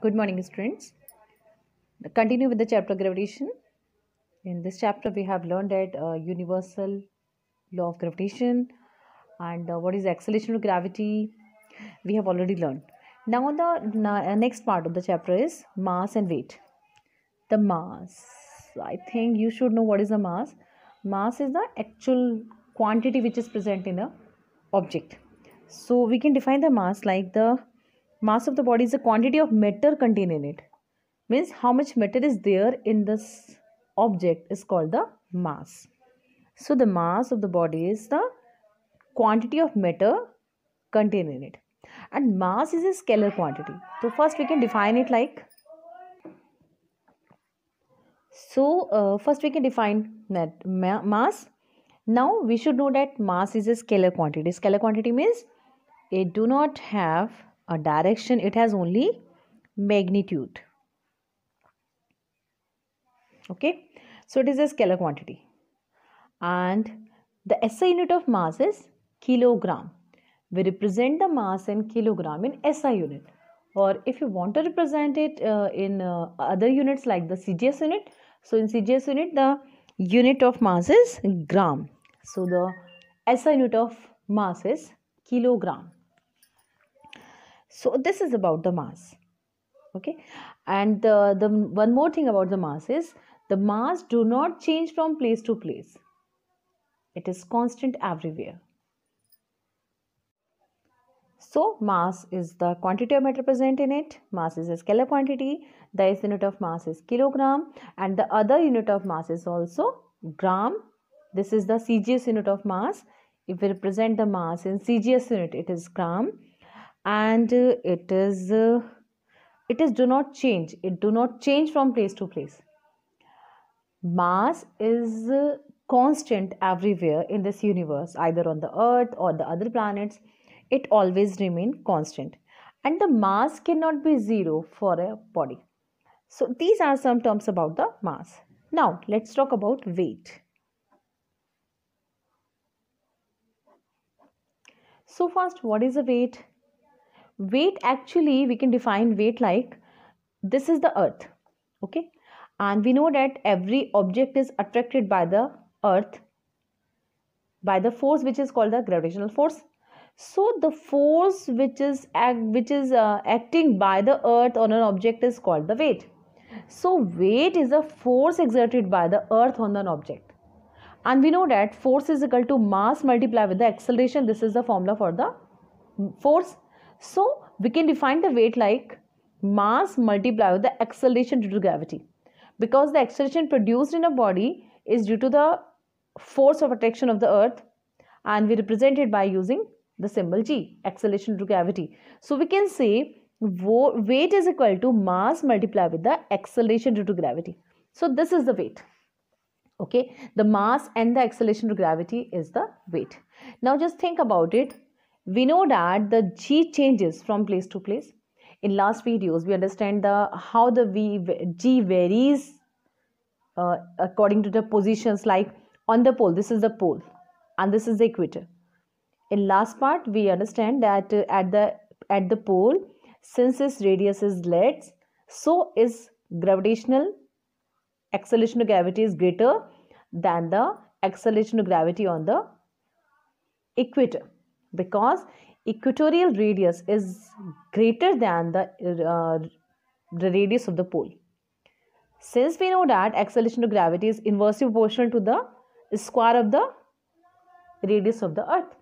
Good morning students. Continue with the chapter gravitation. In this chapter we have learned that uh, universal law of gravitation and uh, what is acceleration of gravity we have already learned. Now the uh, next part of the chapter is mass and weight. The mass. I think you should know what is the mass. Mass is the actual quantity which is present in a object. So we can define the mass like the mass of the body is the quantity of matter contained in it means how much matter is there in this object is called the mass so the mass of the body is the quantity of matter contained in it and mass is a scalar quantity so first we can define it like so uh, first we can define that ma mass now we should know that mass is a scalar quantity scalar quantity means it do not have a direction it has only magnitude okay so it is a scalar quantity and the SI unit of mass is kilogram we represent the mass in kilogram in SI unit or if you want to represent it uh, in uh, other units like the CGS unit so in CGS unit the unit of mass is gram so the SI unit of mass is kilogram so this is about the mass okay and the, the one more thing about the mass is the mass do not change from place to place it is constant everywhere so mass is the quantity of matter present in it. Mass is a scalar quantity. The unit of mass is kilogram and the other unit of mass is also gram. This is the CGS unit of mass. If we represent the mass in CGS unit, it is gram and it is it is do not change it do not change from place to place mass is constant everywhere in this universe either on the earth or the other planets it always remain constant and the mass cannot be zero for a body so these are some terms about the mass now let's talk about weight so first what is the weight weight actually we can define weight like this is the earth okay and we know that every object is attracted by the earth by the force which is called the gravitational force so the force which is act, which is uh, acting by the earth on an object is called the weight so weight is a force exerted by the earth on an object and we know that force is equal to mass multiplied with the acceleration this is the formula for the force so we can define the weight like mass multiplied with the acceleration due to gravity because the acceleration produced in a body is due to the force of attraction of the earth and we represent it by using the symbol g acceleration due to gravity. So we can say weight is equal to mass multiplied with the acceleration due to gravity. So this is the weight. Okay, the mass and the acceleration to gravity is the weight. Now just think about it we know that the g changes from place to place in last videos we understand the how the v, g varies uh, according to the positions like on the pole this is the pole and this is the equator in last part we understand that uh, at the at the pole since its radius is less so is gravitational acceleration of gravity is greater than the acceleration of gravity on the equator because equatorial radius is greater than the, uh, the radius of the pole. Since we know that acceleration to gravity is inversely proportional to the square of the radius of the earth.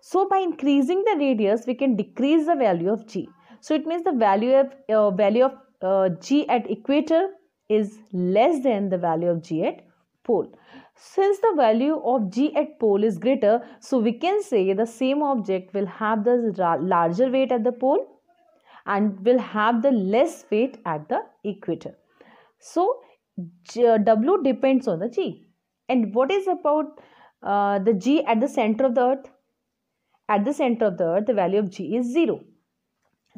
So by increasing the radius, we can decrease the value of g. So it means the value of uh, value of uh, g at equator is less than the value of g at pole. Since the value of g at pole is greater, so we can say the same object will have the larger weight at the pole and will have the less weight at the equator. So, uh, W depends on the g. And what is about uh, the g at the center of the earth? At the center of the earth, the value of g is 0.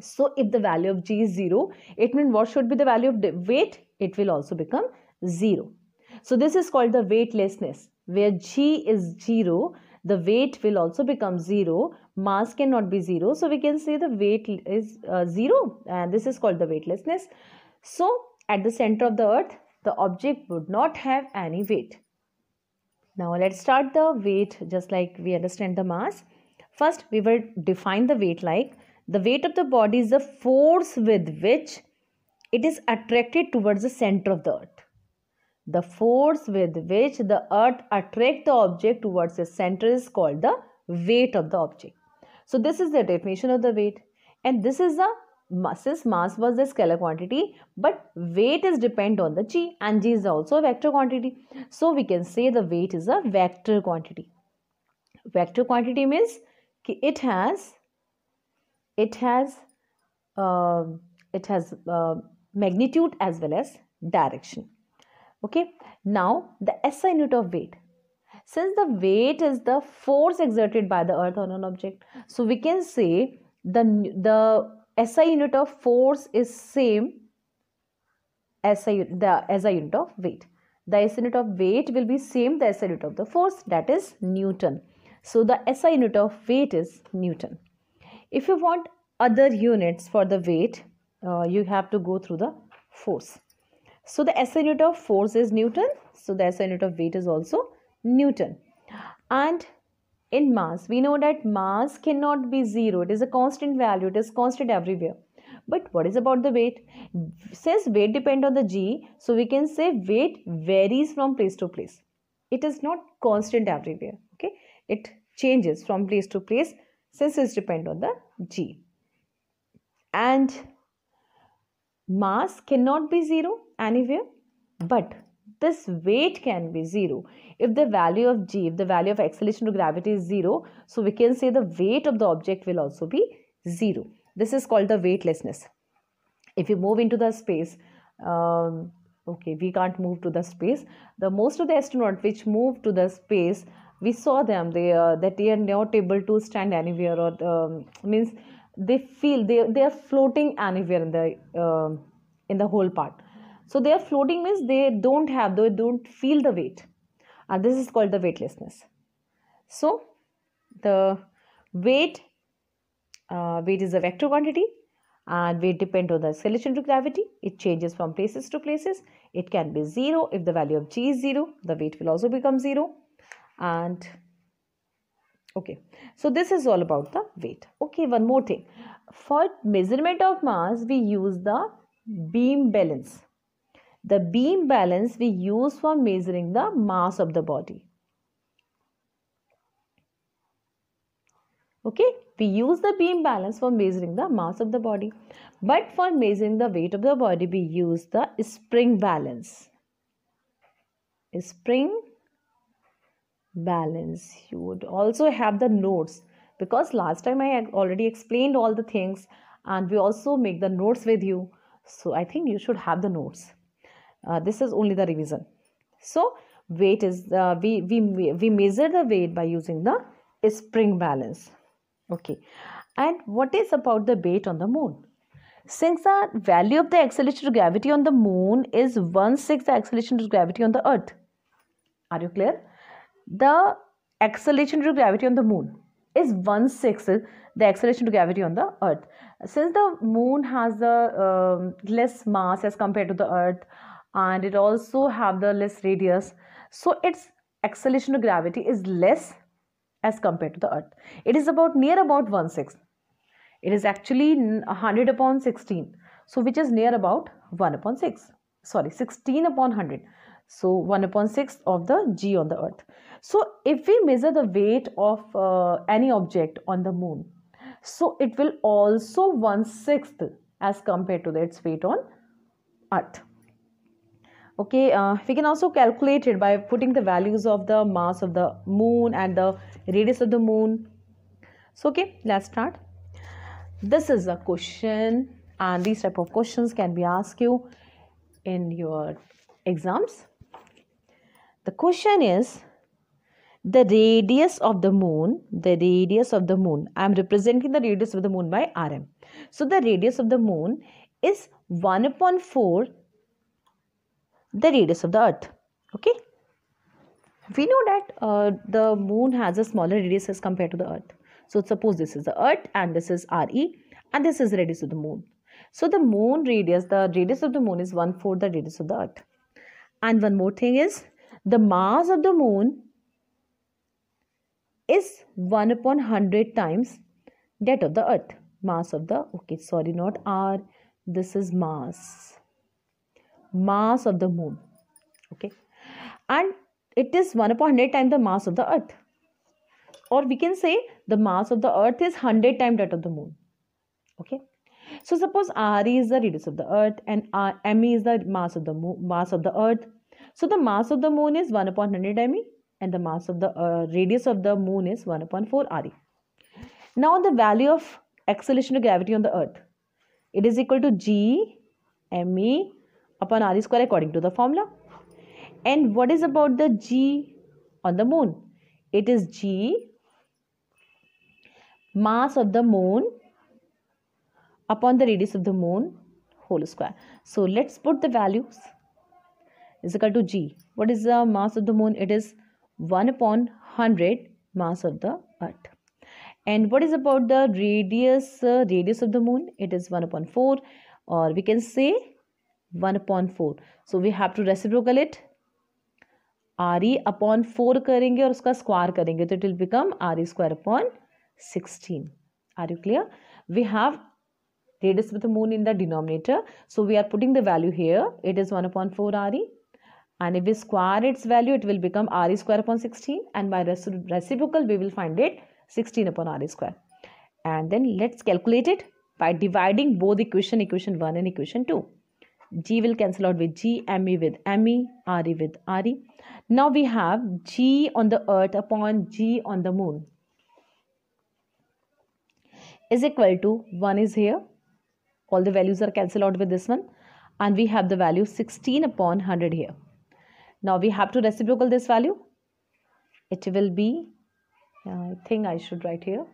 So, if the value of g is 0, it means what should be the value of weight? It will also become 0. So this is called the weightlessness where g is 0 the weight will also become 0 mass cannot be 0 so we can say the weight is uh, 0 and this is called the weightlessness so at the center of the earth the object would not have any weight now let's start the weight just like we understand the mass first we will define the weight like the weight of the body is the force with which it is attracted towards the center of the earth the force with which the earth attracts the object towards its center is called the weight of the object. So this is the definition of the weight and this is the since mass was the scalar quantity but weight is depend on the g and g is also a vector quantity. So we can say the weight is a vector quantity. Vector quantity means it has it has uh, it has uh, magnitude as well as direction okay now the SI unit of weight since the weight is the force exerted by the earth on an object so we can say the the SI unit of force is same as a, the a unit of weight the SI unit of weight will be same the SI unit of the force that is Newton so the SI unit of weight is Newton if you want other units for the weight uh, you have to go through the force so the SI unit of force is Newton. So the SI unit of weight is also Newton. And in mass, we know that mass cannot be zero. It is a constant value. It is constant everywhere. But what is about the weight? Since weight depends on the G, so we can say weight varies from place to place. It is not constant everywhere. Okay, it changes from place to place since it depends on the G. And mass cannot be zero anywhere but this weight can be zero if the value of g if the value of acceleration to gravity is zero so we can say the weight of the object will also be zero this is called the weightlessness if you move into the space um, okay we can't move to the space the most of the astronaut which moved to the space we saw them they uh, that they are not able to stand anywhere or um, means they feel they, they are floating anywhere in the uh, in the whole part so they are floating means they don't have they don't feel the weight and this is called the weightlessness so the weight uh, weight is a vector quantity and weight depend on the acceleration to gravity it changes from places to places it can be zero if the value of g is zero the weight will also become zero and okay so this is all about the weight okay one more thing for measurement of mass we use the beam balance the beam balance we use for measuring the mass of the body okay we use the beam balance for measuring the mass of the body but for measuring the weight of the body we use the spring balance spring balance you would also have the notes because last time i already explained all the things and we also make the notes with you so i think you should have the notes uh, this is only the revision so weight is uh, we we we measure the weight by using the spring balance okay and what is about the weight on the moon since the value of the acceleration to gravity on the moon is 1 6 acceleration to gravity on the earth are you clear the acceleration due to gravity on the moon is one sixth the acceleration to gravity on the earth since the moon has the uh, um, less mass as compared to the earth and it also have the less radius so its acceleration to gravity is less as compared to the earth it is about near about one sixth it is actually 100 upon 16 so which is near about 1 upon 6 sorry 16 upon 100 so 1 upon 6 of the g on the earth so if we measure the weight of uh, any object on the moon so it will also 1 sixth as compared to its weight on earth okay uh, we can also calculate it by putting the values of the mass of the moon and the radius of the moon so okay let's start this is a question and these type of questions can be asked you in your exams the question is the radius of the moon the radius of the moon i am representing the radius of the moon by rm so the radius of the moon is 1 upon 4 the radius of the earth okay we know that uh, the moon has a smaller radius as compared to the earth so suppose this is the earth and this is re and this is radius of the moon so the moon radius the radius of the moon is 1 4 the radius of the earth and one more thing is the mass of the moon is 1 upon 100 times that of the earth. Mass of the, okay, sorry, not R. This is mass. Mass of the moon. Okay. And it is 1 upon 100 times the mass of the earth. Or we can say the mass of the earth is 100 times that of the moon. Okay. So suppose R is the radius of the earth and R, M is the mass of the moon, mass of the earth so the mass of the moon is 1 upon 100 me and the mass of the uh, radius of the moon is 1 upon 4 re. Now the value of acceleration of gravity on the earth. It is equal to g me upon r square according to the formula. And what is about the g on the moon? It is g mass of the moon upon the radius of the moon whole square. So let's put the values is equal to G. What is the mass of the moon? It is 1 upon 100 mass of the earth. And what is about the radius, uh, radius of the moon? It is 1 upon 4 or we can say 1 upon 4. So we have to reciprocal it. R e upon four four करेंगे और उसका square करेंगे तो it will become R E square upon sixteen are you clear radius with the moon in the denominator so we are putting the value here it is 1 upon 4 re and if we square its value it will become r square upon 16 and by reciprocal we will find it 16 upon r square and then let's calculate it by dividing both equation equation 1 and equation 2 g will cancel out with g me with me re with re now we have g on the earth upon g on the moon is equal to 1 is here all the values are cancelled out with this one and we have the value 16 upon 100 here now we have to reciprocal this value. It will be, I think I should write here.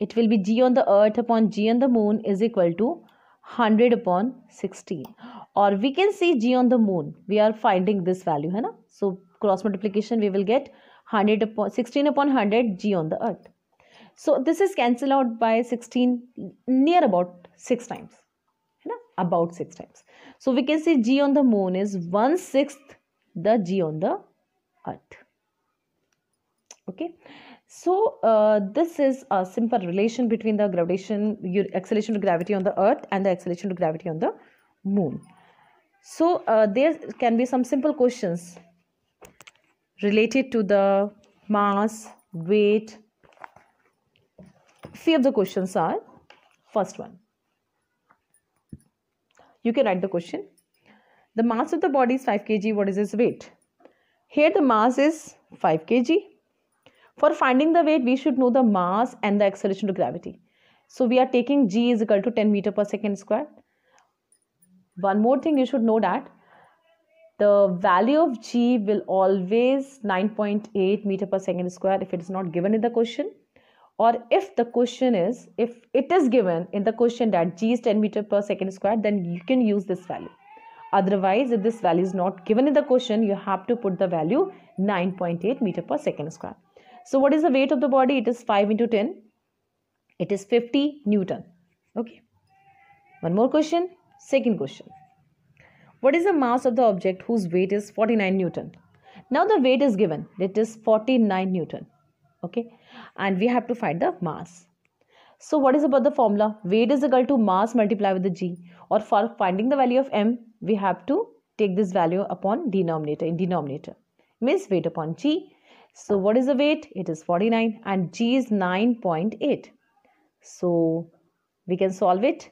It will be g on the earth upon g on the moon is equal to 100 upon sixteen. Or we can see g on the moon. We are finding this value. Hai na? So cross multiplication we will get 100 upon 16 upon 100 g on the earth. So this is cancelled out by 16 near about 6 times about six times. So we can say G on the moon is one sixth the G on the earth. Okay. So uh, this is a simple relation between the gravitation, your acceleration to gravity on the earth and the acceleration to gravity on the moon. So uh, there can be some simple questions related to the mass, weight. Few of the questions are first one you can write the question. The mass of the body is 5 kg. What is its weight? Here the mass is 5 kg. For finding the weight, we should know the mass and the acceleration to gravity. So we are taking g is equal to 10 meter per second square. One more thing you should know that the value of g will always 9.8 meter per second square if it is not given in the question or if the question is if it is given in the question that g is 10 meter per second squared then you can use this value otherwise if this value is not given in the question you have to put the value 9.8 meter per second squared so what is the weight of the body it is 5 into 10 it is 50 newton okay one more question second question what is the mass of the object whose weight is 49 newton now the weight is given it is 49 newton okay and we have to find the mass. So what is about the formula? Weight is equal to mass multiplied with the g. Or for finding the value of m, we have to take this value upon denominator in denominator. Means weight upon g. So what is the weight? It is 49 and g is 9.8. So we can solve it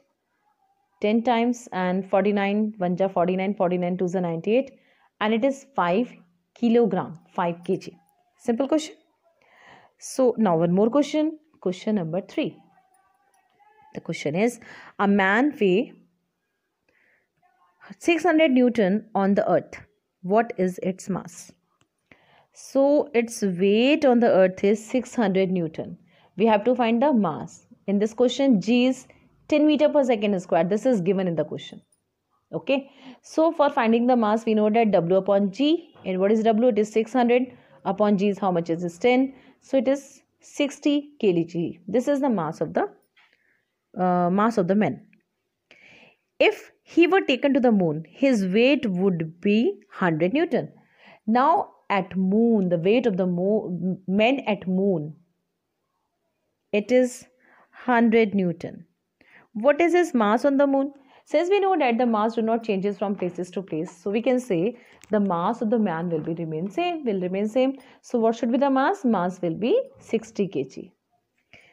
10 times and 49, 1 ja 49, 49, 2 is 98 and it is 5 kilogram, 5 kg. Simple question. So now one more question. Question number 3. The question is a man weigh 600 Newton on the earth. What is its mass? So its weight on the earth is 600 Newton. We have to find the mass. In this question, G is 10 meter per second square. This is given in the question. Okay. So for finding the mass, we know that W upon G. And what is W? It is 600 upon G is how much is this 10 so it is 60 kg this is the mass of the uh, mass of the men. if he were taken to the moon his weight would be 100 newton now at moon the weight of the moon, men at moon it is 100 newton what is his mass on the moon since we know that the mass do not changes from places to place, so we can say the mass of the man will be remain same, will remain same. So what should be the mass? Mass will be 60 kg.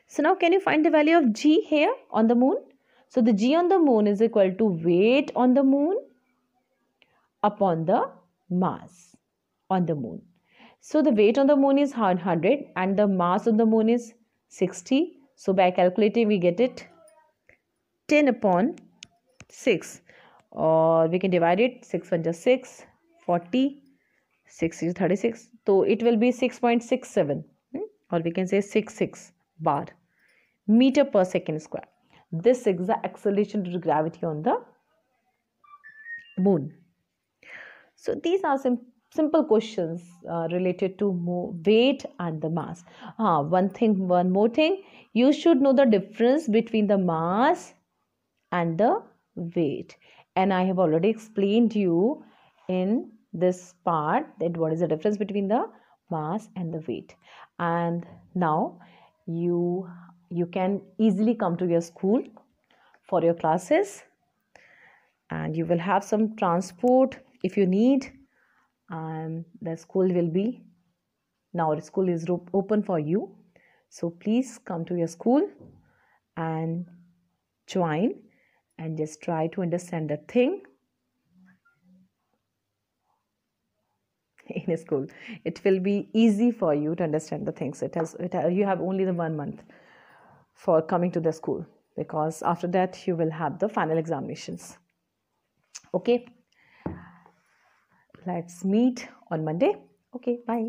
So now can you find the value of g here on the moon? So the g on the moon is equal to weight on the moon upon the mass on the moon. So the weight on the moon is 100 and the mass of the moon is 60. So by calculating we get it 10 upon 6 or we can divide it 6 1 just 6 40 6 is 36 so it will be 6.67 hmm? or we can say 66 bar meter per second square this is the acceleration due to gravity on the moon so these are some simple questions uh, related to weight and the mass uh, one thing one more thing you should know the difference between the mass and the weight and I have already explained you in this part that what is the difference between the mass and the weight and now you you can easily come to your school for your classes and you will have some transport if you need and the school will be now the school is open for you so please come to your school and join and just try to understand the thing in school it will be easy for you to understand the things it has, it has you have only the one month for coming to the school because after that you will have the final examinations okay let's meet on monday okay bye